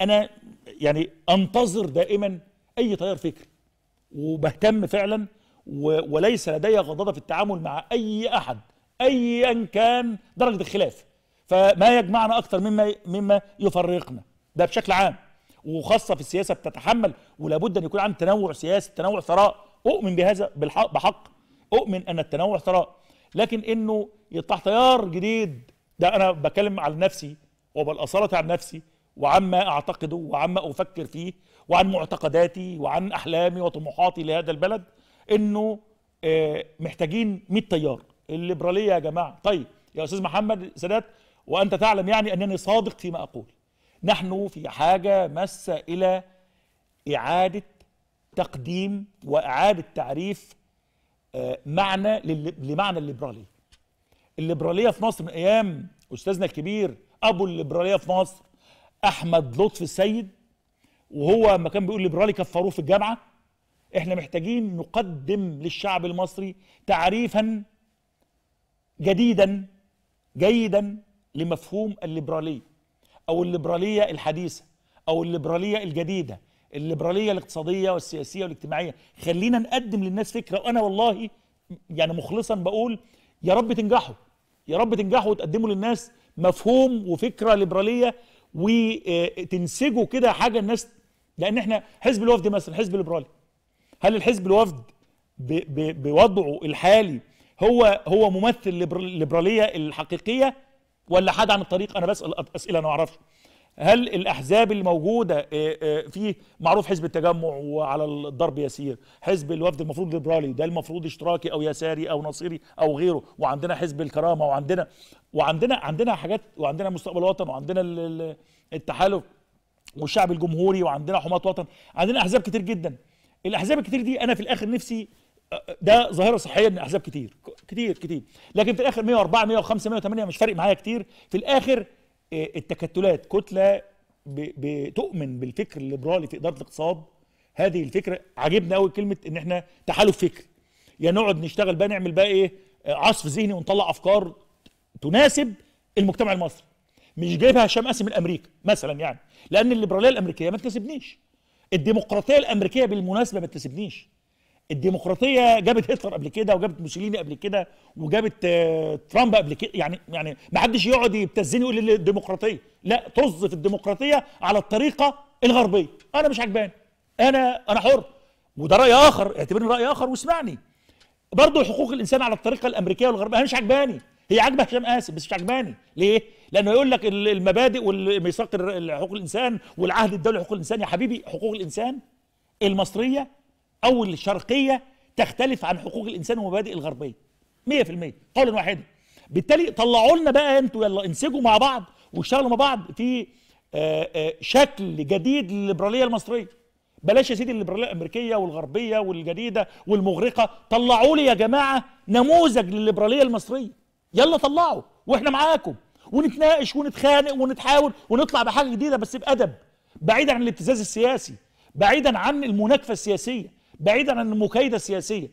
انا يعني انتظر دائما اي تيار فكري وبهتم فعلا وليس لدي غضاضه في التعامل مع اي احد ايا كان درجه الخلاف فما يجمعنا اكثر مما مما يفرقنا ده بشكل عام وخاصه في السياسه بتتحمل ولابد ان يكون عن تنوع سياسي تنوع ثراء اؤمن بهذا بالحق بحق اؤمن ان التنوع ثراء لكن انه يطلع تيار جديد ده انا بكلم على نفسي وبالاصاله على نفسي وعما أعتقده وعما أفكر فيه وعن معتقداتي وعن أحلامي وطموحاتي لهذا البلد إنه آه، محتاجين 100 تيار الليبرالية يا جماعة طيب يا أستاذ محمد سادات وأنت تعلم يعني أنني صادق فيما أقول نحن في حاجة مس إلى إعادة تقديم وإعادة تعريف آه، معنى لمعنى الليبرالية الليبرالية في مصر من أيام أستاذنا الكبير أبو الليبرالية في مصر احمد لطفي السيد وهو ما كان بيقول ليبرالي كفروه في الجامعه احنا محتاجين نقدم للشعب المصري تعريفا جديدا جيدا لمفهوم الليبراليه او الليبراليه الحديثه او الليبراليه الجديده الليبراليه الاقتصاديه والسياسيه والاجتماعيه خلينا نقدم للناس فكره وانا والله يعني مخلصا بقول يا رب تنجحوا يا رب تنجحوا وتقدموا للناس مفهوم وفكره ليبراليه وتنسجوا كده حاجه الناس لان احنا حزب الوفد مثلا حزب ليبرالي هل الحزب الوفد بوضعه الحالي هو هو ممثل الليبراليه الحقيقيه ولا حد عن الطريق انا بسال اسئله انا ما اعرفش هل الاحزاب الموجوده آه، آه، في معروف حزب التجمع وعلى الضرب يسير حزب الوفد المفروض ليبرالي ده المفروض اشتراكي او يساري او نصيري او غيره وعندنا حزب الكرامه وعندنا وعندنا عندنا حاجات وعندنا مستقبل وطن وعندنا التحالف والشعب الجمهوري وعندنا حماة وطن عندنا احزاب كتير جدا الاحزاب الكتير دي انا في الاخر نفسي آه، ده ظاهره صحيه ان احزاب كتير كتير كتير لكن في الاخر 104 105 108 مش فارق معايا كتير في الاخر إيه، التكتلات كتله بتؤمن بالفكر الليبرالي في اداره الاقتصاد هذه الفكره عجبنا قوي كلمه ان احنا تحالف فكري يا يعني نقعد نشتغل بقى نعمل بقى ايه عصف ذهني ونطلع افكار تناسب المجتمع المصري مش جايبها هشام قاسم من امريكا مثلا يعني لان الليبراليه الامريكيه ما تناسبنيش الديمقراطيه الامريكيه بالمناسبه ما تناسبنيش الديمقراطيه جابت هتلر قبل كده وجابت موسوليني قبل كده وجابت آه، ترامب قبل كده يعني يعني ما حدش يقعد يبتزني يقول لي الديمقراطيه لا طز في الديمقراطيه على الطريقه الغربيه انا مش عجبان انا انا حر وده راي اخر اعتبرني راي اخر واسمعني برضه حقوق الانسان على الطريقه الامريكيه والغربيه انا مش عجباني هي عاجبه هشام قاسم بس مش عجباني ليه لانه يقول لك المبادئ والميثاق حقوق الانسان والعهد الدولي حقوق الانسان يا حبيبي حقوق الانسان المصريه او الشرقيه تختلف عن حقوق الانسان ومبادئ الغربيه 100% قولا واحدا بالتالي طلعوا لنا بقى انتوا يلا انسجوا مع بعض واشتغلوا مع بعض في آه، آه، شكل جديد للليبراليه المصريه بلاش يا سيدي الليبراليه الامريكيه والغربيه والجديده والمغرقه طلعوا لي يا جماعه نموذج للليبراليه المصريه يلا طلعوا واحنا معاكم ونتناقش ونتخانق ونتحاول ونطلع بحاجه جديده بس بادب بعيدا عن الابتزاز السياسي بعيدا عن المناكفه السياسيه بعيدا عن المكايده السياسيه